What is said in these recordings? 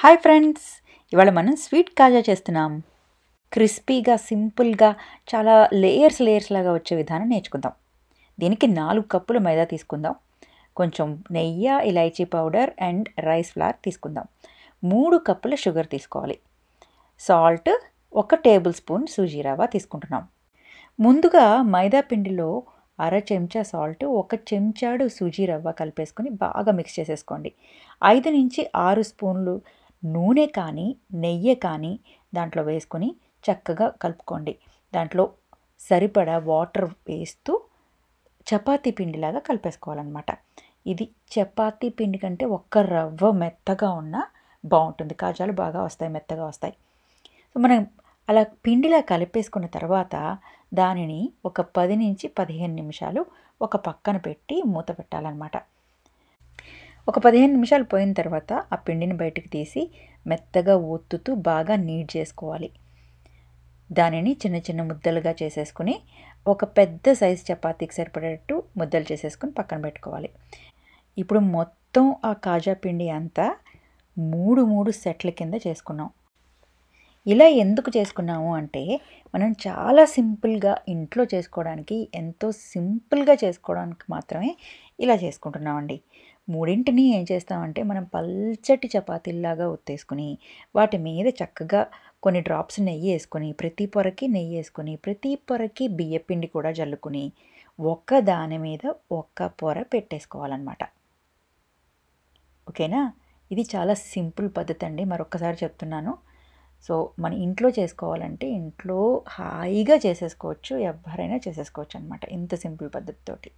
hi friends ఇవాళ మనం sweet కాజా చేస్తున్నాం క్రిస్పీగా సింపుల్గా చాలా లేయర్స్ లేయర్స్ లాగా వచ్చే విధానం నేర్చుకుందాం దీనికి నాలుగు కప్పులు మైదా తీసుకుందాం కొంచెం నెయ్యి ఇలైచి పౌడర్ అండ్ రైస్ ఫ్లార్ తీసుకుందాం మూడు కప్పుల షుగర్ తీసుకోవాలి సాల్ట్ ఒక టేబుల్ స్పూన్ సూజీ రవ్వ తీసుకుంటున్నాం ముందుగా మైదా పిండిలో అర చెంచా సాల్ట్ ఒక చెంచాడు సూజీ రవ్వ కలిపేసుకొని బాగా మిక్స్ చేసేసుకోండి ఐదు నుంచి ఆరు స్పూన్లు నూనె కానీ నెయ్యి కానీ దాంట్లో వేసుకొని చక్కగా కలుపుకోండి దాంట్లో సరిపడా వాటర్ వేస్తూ చపాతీ పిండిలాగా కలిపేసుకోవాలన్నమాట ఇది చపాతీ పిండి కంటే ఒక్క రవ్వ మెత్తగా ఉన్నా బాగుంటుంది కాజాలు బాగా వస్తాయి మెత్తగా వస్తాయి సో మనం అలా పిండిలా కలిపేసుకున్న తర్వాత దానిని ఒక పది నుంచి పదిహేను నిమిషాలు ఒక పక్కన పెట్టి మూత పెట్టాలన్నమాట ఒక పదిహేను నిమిషాలు పోయిన తర్వాత ఆ పిండిని బయటకు తీసి మెత్తగా ఒత్తుతూ బాగా నీట్ చేసుకోవాలి దానిని చిన్న చిన్న ముద్దలుగా చేసేసుకుని ఒక పెద్ద సైజు చపాతీకి సరిపడేటట్టు ముద్దలు చేసేసుకుని పక్కన పెట్టుకోవాలి ఇప్పుడు మొత్తం ఆ కాజా పిండి అంతా మూడు మూడు సెట్ల కింద చేసుకున్నాం ఇలా ఎందుకు చేసుకున్నాము అంటే మనం చాలా సింపుల్గా ఇంట్లో చేసుకోవడానికి ఎంతో సింపుల్గా చేసుకోవడానికి మాత్రమే ఇలా చేసుకుంటున్నామండి మూడింటిని ఏం చేస్తామంటే మనం పల్చటి చపాతీల్లాగా ఒత్తేసుకుని వాటి మీద చక్కగా కొన్ని డ్రాప్స్ నెయ్యి వేసుకొని ప్రతి పొరకి నెయ్యి వేసుకొని ప్రతి పొరకి బియ్యపిండి కూడా జల్లుకుని ఒక్క దాని మీద ఒక్క పొర పెట్టేసుకోవాలన్నమాట ఓకేనా ఇది చాలా సింపుల్ పద్ధతి అండి మరొక్కసారి చెప్తున్నాను సో మన ఇంట్లో చేసుకోవాలంటే ఇంట్లో హాయిగా చేసేసుకోవచ్చు ఎవరైనా చేసేసుకోవచ్చు అనమాట ఇంత సింపుల్ పద్ధతితోటి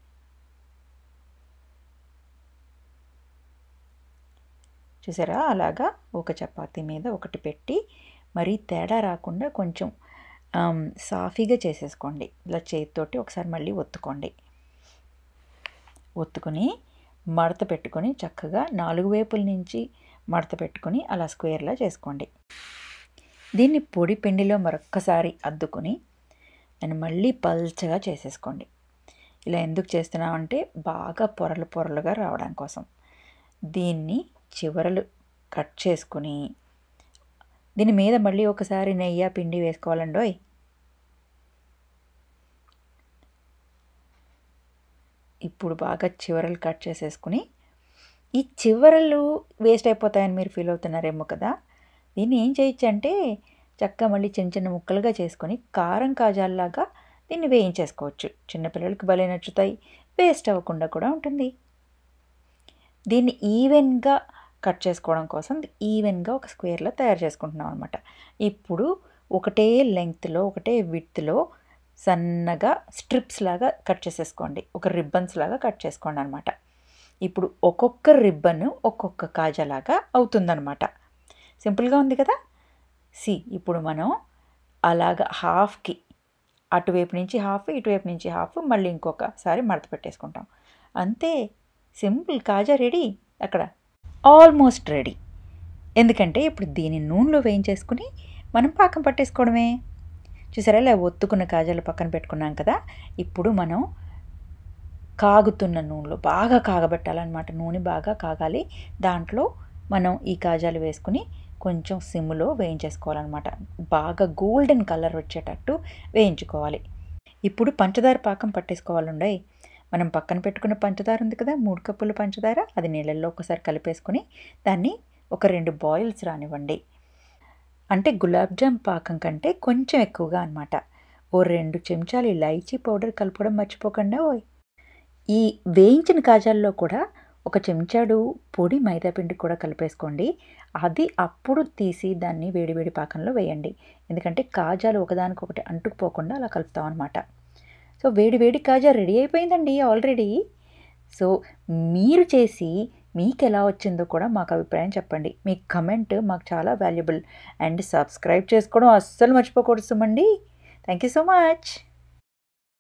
చూసారా అలాగా ఒక చపాతీ మీద ఒకటి పెట్టి మరీ తేడా రాకుండా కొంచెం సాఫీగా చేసేసుకోండి ఇలా చేతితోటి ఒకసారి మళ్ళీ ఒత్తుకోండి ఒత్తుకొని మడత పెట్టుకొని చక్కగా నాలుగు వైపుల నుంచి మడత పెట్టుకొని అలా స్క్వేర్లా చేసుకోండి దీన్ని పొడి పిండిలో మరొక్కసారి అద్దుకొని దాన్ని మళ్ళీ పల్చగా చేసేసుకోండి ఇలా ఎందుకు చేస్తున్నామంటే బాగా పొరలు పొరలుగా రావడం కోసం దీన్ని చివరలు కట్ చేసుకుని దీని మీద మళ్ళీ ఒకసారి నెయ్యి పిండి వేసుకోవాలండోయ్ ఇప్పుడు బాగా చివరలు కట్ చేసేసుకుని ఈ చివరలు వేస్ట్ అయిపోతాయని మీరు ఫీల్ అవుతున్నారేమో కదా దీన్ని ఏం చేయొచ్చు అంటే చక్కగా మళ్ళీ చిన్న చిన్న ముక్కలుగా చేసుకొని కారం కాజాల్లాగా దీన్ని వేయించేసుకోవచ్చు చిన్నపిల్లలకి భలే నచ్చుతాయి వేస్ట్ అవ్వకుండా కూడా ఉంటుంది దీన్ని ఈవెన్గా కట్ చేసుకోవడం కోసం ఈవెన్గా ఒక స్క్వేర్లో తయారు చేసుకుంటున్నాం అనమాట ఇప్పుడు ఒకటే లెంగ్త్లో ఒకటే విడ్త్లో సన్నగా స్ట్రిప్స్ లాగా కట్ చేసేసుకోండి ఒక రిబ్బన్స్ లాగా కట్ చేసుకోండి అనమాట ఇప్పుడు ఒక్కొక్క రిబ్బన్ ఒక్కొక్క కాజలాగా అనమాట సింపుల్గా ఉంది కదా సి ఇప్పుడు మనం అలాగ హాఫ్కి అటువైపు నుంచి హాఫ్ ఇటువైపు నుంచి హాఫ్ మళ్ళీ ఇంకొకసారి మడత పెట్టేసుకుంటాం అంతే సింపుల్ కాజా రెడీ అక్కడ ఆల్మోస్ట్ రెడీ ఎందుకంటే ఇప్పుడు దీన్ని నూనెలో వేయించేసుకుని మనం పాకం పట్టేసుకోవడమే చూసారా ఇలా ఒత్తుకున్న కాజాలు పక్కన పెట్టుకున్నాం కదా ఇప్పుడు మనం కాగుతున్న నూనెలో బాగా కాగబెట్టాలన్నమాట నూనె బాగా కాగాలి దాంట్లో మనం ఈ కాజాలు వేసుకుని కొంచెం సిమ్లో వేయించేసుకోవాలన్నమాట బాగా గోల్డెన్ కలర్ వచ్చేటట్టు వేయించుకోవాలి ఇప్పుడు పంచదార పాకం పట్టేసుకోవాలండి మనం పక్కన పెట్టుకున్న పంచదార ఉంది కదా మూడు కప్పుల పంచదార అది నీళ్ళల్లో ఒకసారి కలిపేసుకొని దాన్ని ఒక రెండు బాయిల్స్ రానివ్వండి అంటే గులాబ్ జామ్ పాకం కంటే కొంచెం ఎక్కువగా అనమాట ఓ రెండు చెంచాలు ఇలైచీ పౌడర్ కలపడం మర్చిపోకుండా ఓయ్ ఈ వేయించిన కాజాల్లో కూడా ఒక చెంచాడు పొడి మైదాపిండి కూడా కలిపేసుకోండి అది అప్పుడు తీసి దాన్ని వేడివేడి పాకంలో వేయండి ఎందుకంటే కాజాలు ఒకదానికొకటి అంటుకుపోకుండా అలా కలుపుతాం అనమాట సో వేడి వేడి కాజా రెడీ అయిపోయిందండి ఆల్రెడీ సో మీరు చేసి మీకు ఎలా వచ్చిందో కూడా మాకు అభిప్రాయం చెప్పండి మీ కమెంట్ మాకు చాలా వాల్యుబుల్ అండ్ సబ్స్క్రైబ్ చేసుకోవడం అస్సలు మర్చిపోకూడదు సుమండి థ్యాంక్ యూ సో మచ్